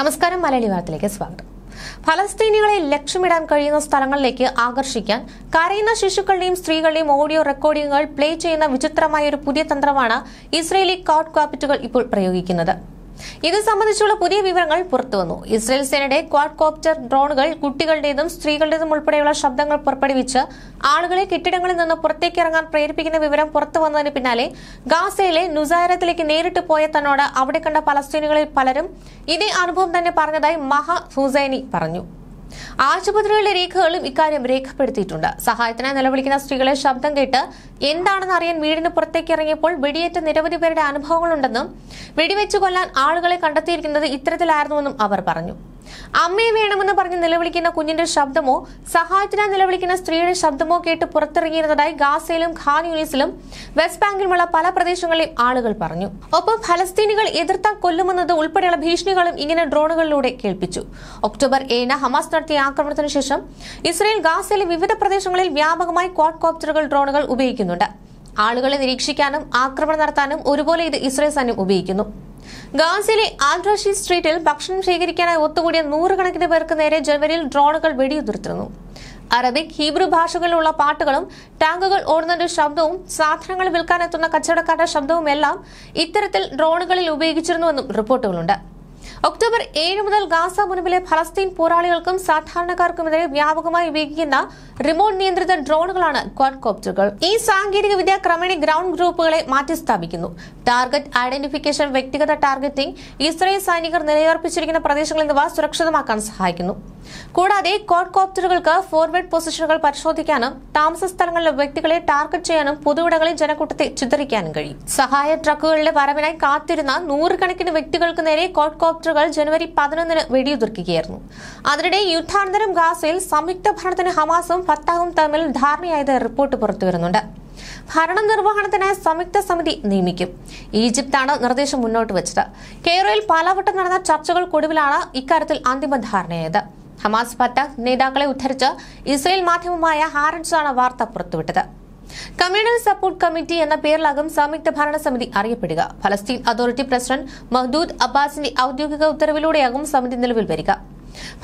നമസ്കാരം മലയാളി വാർത്തയിലേക്ക് സ്വാഗതം ഫലസ്തീനികളെ ലക്ഷ്യമിടാൻ കഴിയുന്ന സ്ഥലങ്ങളിലേക്ക് ആകർഷിക്കാൻ കരയുന്ന ശിശുക്കളുടെയും സ്ത്രീകളുടെയും ഓഡിയോ റെക്കോർഡിംഗുകൾ പ്ലേ ചെയ്യുന്ന വിചിത്രമായ ഒരു പുതിയ തന്ത്രമാണ് ഇസ്രയേലി കാർഡ് കാപ്പിറ്റുകൾ ഇപ്പോൾ പ്രയോഗിക്കുന്നത് ഇത് സംബന്ധിച്ചുള്ള പുതിയ വിവരങ്ങൾ പുറത്തുവന്നു ഇസ്രയേൽ സേനയുടെ ക്വാഡ് കോപ്റ്റർ ഡ്രോണുകൾ കുട്ടികളുടേതും സ്ത്രീകളുടേതും ഉൾപ്പെടെയുള്ള ശബ്ദങ്ങൾ പുറപ്പെടുവിച്ച് ആളുകളെ കെട്ടിടങ്ങളിൽ നിന്ന് പുറത്തേക്ക് ഇറങ്ങാൻ പ്രേരിപ്പിക്കുന്ന വിവരം പുറത്തു വന്നതിന് പിന്നാലെ ഗാസയിലെ നുസൈറത്തിലേക്ക് നേരിട്ട് പോയ തന്നോട് അവിടെ കണ്ട പലസ്തീനുകളിൽ പലരും ഇതേ അനുഭവം തന്നെ പറഞ്ഞതായി മഹ ഹുസൈനി പറഞ്ഞു ആശുപത്രികളുടെ രേഖകളും ഇക്കാര്യം രേഖപ്പെടുത്തിയിട്ടുണ്ട് സഹായത്തിനായി നിലവിളിക്കുന്ന സ്ത്രീകളെ ശബ്ദം കേട്ട് എന്താണെന്ന് അറിയാൻ വീടിന് പുറത്തേക്ക് ഇറങ്ങിയപ്പോൾ വെടിയേറ്റ നിരവധി പേരുടെ അനുഭവങ്ങളുണ്ടെന്നും വെടിവെച്ചു കൊല്ലാൻ ആളുകളെ കണ്ടെത്തിയിരിക്കുന്നത് ഇത്തരത്തിലായിരുന്നുവെന്നും അവർ പറഞ്ഞു അമ്മയെ വേണമെന്ന് പറഞ്ഞ് നിലവിളിക്കുന്ന കുഞ്ഞിന്റെ ശബ്ദമോ സഹായത്തിനായി നിലവിളിക്കുന്ന സ്ത്രീയുടെ ശബ്ദമോ കേട്ട് പുറത്തിറങ്ങിയിരുന്നതായി ഗാസയിലും ഖാൻ യൂണിസിലും വെസ്റ്റ് ബാങ്കിലുമുള്ള പല പ്രദേശങ്ങളിലും ആളുകൾ പറഞ്ഞു ഒപ്പം ഫലസ്തീനികൾ എതിർത്താൽ കൊല്ലുമെന്നത് ഉൾപ്പെടെയുള്ള ഭീഷണികളും ഇങ്ങനെ ഡ്രോണുകളിലൂടെ കേൾപ്പിച്ചു ഒക്ടോബർ ഏഴിന് ഹമാസ് നടത്തിയ ആക്രമണത്തിന് ശേഷം ഇസ്രയേൽ ഗാസയിലെ വിവിധ പ്രദേശങ്ങളിൽ വ്യാപകമായി ക്വാഡ്കോപ്റ്ററുകൾ ഡ്രോണുകൾ ഉപയോഗിക്കുന്നുണ്ട് ആളുകളെ നിരീക്ഷിക്കാനും ആക്രമണം നടത്താനും ഒരുപോലെ ഇത് ഇസ്രയേൽ സൈന്യം ഉപയോഗിക്കുന്നു ഗാസിലെ ആൽറഷി സ്ട്രീറ്റിൽ ഭക്ഷണം ശേഖരിക്കാനായി ഒത്തുകൂടിയ നൂറുകണക്കിന് പേർക്ക് നേരെ ജനുവരിയിൽ ഡ്രോണുകൾ വെടിയുതിർത്തിരുന്നു അറബിക് ഹീബ്രു ഭാഷകളിലുള്ള പാട്ടുകളും ടാങ്കുകൾ ഓടുന്നതിന്റെ ശബ്ദവും സാധനങ്ങൾ വിൽക്കാനെത്തുന്ന കച്ചവടക്കാരുടെ എല്ലാം ഇത്തരത്തിൽ ഡ്രോണുകളിൽ ഉപയോഗിച്ചിരുന്നുവെന്നും റിപ്പോർട്ടുകളുണ്ട് ഒക്ടോബർ ഏഴ് മുതൽ ഗാസ മുനമ്പിലെ ഫലസ്തീൻ പോരാളികൾക്കും സാധാരണക്കാർക്കുമെതിരെ വ്യാപകമായി ഉപയോഗിക്കുന്ന റിമോട്ട് നിയന്ത്രിത ഡ്രോണുകളാണ് ക്വാഡ്കോപ്റ്ററുകൾ ഈ സാങ്കേതിക വിദ്യ ക്രമേണ ഗ്രൗണ്ട് ഗ്രൂപ്പുകളെ മാറ്റിസ്ഥാപിക്കുന്നു ടാർഗറ്റ് ഐഡന്റിഫിക്കേഷൻ വ്യക്തിഗത ടാർഗറ്റിംഗ് ഇസ്രായേൽ സൈനികർ നിലയുറപ്പിച്ചിരിക്കുന്ന പ്രദേശങ്ങൾ എന്നിവ സുരക്ഷിതമാക്കാൻ സഹായിക്കുന്നു കൂടാതെ കോഡ് കോപ്റ്ററുകൾക്ക് ഫോർവേഡ് പൊസിഷനുകൾ പരിശോധിക്കാനും താമസ സ്ഥലങ്ങളിലെ വ്യക്തികളെ ടാർഗറ്റ് ചെയ്യാനും പൊതുവിടങ്ങളിൽ ജനക്കൂട്ടത്തെ ചിതറിക്കാനും കഴിയും സഹായ ട്രക്കുകളുടെ വരവിനായി കാത്തിരുന്ന നൂറുകണക്കിന് വ്യക്തികൾക്ക് നേരെ കോഡ് കോപ്റ്ററുകൾ ജനുവരി പതിനൊന്നിന് വെടിയുതിർക്കുകയായിരുന്നു അതിനിടെ യുദ്ധാനന്തരം ഗാസയിൽ സംയുക്ത ഭരണത്തിന് ഹമാസും ഫത്താഹും തമ്മിൽ ധാരണയായത് റിപ്പോർട്ട് പുറത്തുവരുന്നുണ്ട് ഭരണ നിർവഹണത്തിനായി സംയുക്ത സമിതി നിയമിക്കും ഈജിപ്താണ് നിർദ്ദേശം മുന്നോട്ട് വെച്ചത് കെയ്റോയിൽ പലവട്ടം നടന്ന ചർച്ചകൾക്കൊടുവിലാണ് ഇക്കാര്യത്തിൽ അന്തിമ ധാരണയായത് ഹമാസ് ഫത്ത നേതാക്കളെ ഉദ്ധരിച്ച് ഇസ്രയേൽ മാധ്യമമായ ഹാരൻസാണ് വാർത്ത പുറത്തുവിട്ടത് കമ്മ്യൂണൽ സപ്പോർട്ട് കമ്മിറ്റി എന്ന പേരിലാകും സംയുക്ത ഭരണസമിതി അറിയപ്പെടുക ഫലസ്തീൻ അതോറിറ്റി പ്രസിഡന്റ് മഹ്ദൂദ് അബ്ബാസിന്റെ ഔദ്യോഗിക ഉത്തരവിലൂടെയാകും സമിതി നിലവിൽ വരിക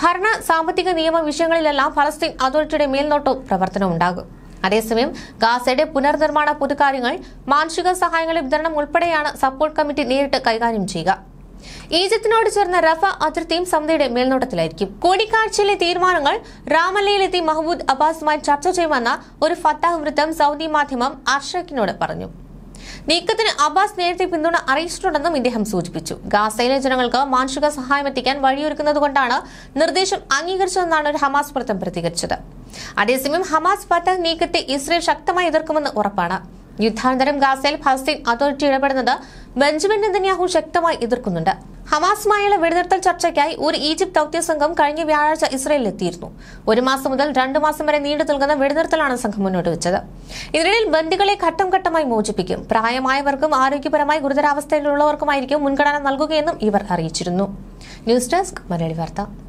ഭരണ സാമ്പത്തിക നിയമ വിഷയങ്ങളിലെല്ലാം ഫലസ്തീൻ അതോറിറ്റിയുടെ മേൽനോട്ടവും പ്രവർത്തനവും ഉണ്ടാകും അതേസമയം ഗാസയുടെ പുനർനിർമ്മാണ പൊതുകാര്യങ്ങൾ മാനുഷിക സഹായങ്ങളുടെ വിതരണം ഉൾപ്പെടെയാണ് സപ്പോർട്ട് കമ്മിറ്റി നേരിട്ട് കൈകാര്യം ചെയ്യുക ഈജിപ്തിനോട് ചേർന്ന റഫ അതിർത്തിയും സമിതിയുടെ മേൽനോട്ടത്തിലായിരിക്കും കൂടിക്കാഴ്ചയിലെ തീരുമാനങ്ങൾ റാമല്ലയിലെത്തി മഹ്മൂദ് അബ്ബാസുമായി ചർച്ച ചെയ്യുമെന്ന ഒരു ഫത്താഹ് വൃത്തം സൗദി മാധ്യമം അർഷക്കിനോട് പറഞ്ഞു നീക്കത്തിന് അബ്ബാസ് നേരത്തെ പിന്തുണ അറിയിച്ചിട്ടുണ്ടെന്നും ഇദ്ദേഹം സൂചിപ്പിച്ചു ഗാസയിലെ ജനങ്ങൾക്ക് മാനുഷിക സഹായം എത്തിക്കാൻ വഴിയൊരുക്കുന്നതുകൊണ്ടാണ് നിർദ്ദേശം അംഗീകരിച്ചതെന്നാണ് ഒരു ഹമാസ് വൃത്തം പ്രതികരിച്ചത് അതേസമയം ഹമാസ് ഫത്താഹ് നീക്കത്തെ ഇസ്രയേൽ ശക്തമായി എതിർക്കുമെന്ന് ഉറപ്പാണ് യുദ്ധാനന്തരം ഗാസയിൽ ഫലസ്തീൻ അതോറിറ്റി ഇടപെടുന്നത് ബെഞ്ചമിൻ നെതന്യാഹു ശക്തമായി എതിർക്കുന്നുണ്ട് ഹമാസുമായുള്ള വെടിനിർത്തൽ ചർച്ചയ്ക്കായി ഒരു ഈജിപ്ത് ദൌത്യ സംഘം കഴിഞ്ഞ വ്യാഴാഴ്ച ഇസ്രയേലിൽ എത്തിയിരുന്നു ഒരു മാസം മുതൽ രണ്ടു മാസം വരെ നീണ്ടു നിൽക്കുന്ന വെടിനിർത്തലാണ് സംഘം മുന്നോട്ട് വെച്ചത് ഇതിനിടയിൽ ബന്ദികളെ ഘട്ടം ഘട്ടമായി മോചിപ്പിക്കും പ്രായമായവർക്കും ആരോഗ്യപരമായി ഗുരുതരാവസ്ഥയിലുള്ളവർക്കുമായിരിക്കും മുൻഗണന നൽകുകയെന്നും ഇവർ അറിയിച്ചിരുന്നു ന്യൂസ് ഡെസ്ക് മലയാളി വാർത്ത